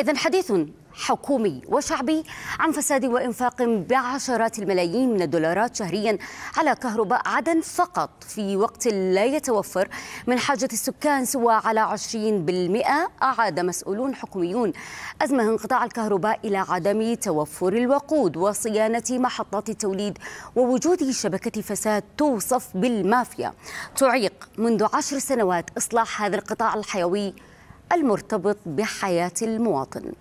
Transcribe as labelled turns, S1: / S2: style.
S1: إذا حديث حكومي وشعبي عن فساد وإنفاق بعشرات الملايين من الدولارات شهريا على كهرباء عدن فقط في وقت لا يتوفر من حاجة السكان سوى على 20% أعاد مسؤولون حكوميون أزمة انقطاع الكهرباء إلى عدم توفر الوقود وصيانة محطات التوليد ووجود شبكة فساد توصف بالمافيا تعيق منذ عشر سنوات إصلاح هذا القطاع الحيوي المرتبط بحياة
S2: المواطن